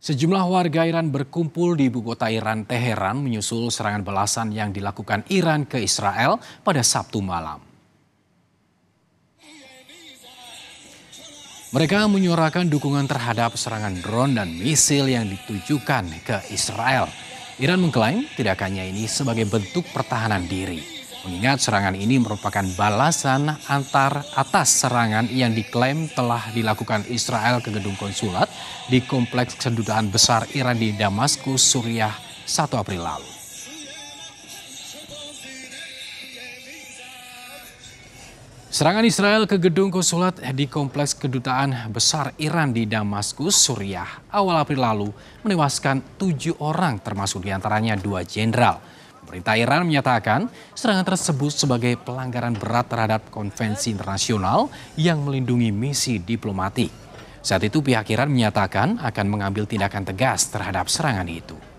Sejumlah warga Iran berkumpul di ibu kota Iran Teheran menyusul serangan balasan yang dilakukan Iran ke Israel pada Sabtu malam. Mereka menyuarakan dukungan terhadap serangan drone dan misil yang ditujukan ke Israel. Iran mengklaim tidak hanya ini sebagai bentuk pertahanan diri. Mengingat serangan ini merupakan balasan antar atas serangan yang diklaim telah dilakukan Israel ke gedung konsulat di kompleks kedutaan besar Iran di Damaskus, Suriah 1 April lalu. Serangan Israel ke gedung konsulat di kompleks kedutaan besar Iran di Damaskus, Suriah, awal April lalu menewaskan tujuh orang termasuk diantaranya dua jenderal. Pemerintah Iran menyatakan serangan tersebut sebagai pelanggaran berat terhadap konvensi internasional yang melindungi misi diplomatik. Saat itu pihak Iran menyatakan akan mengambil tindakan tegas terhadap serangan itu.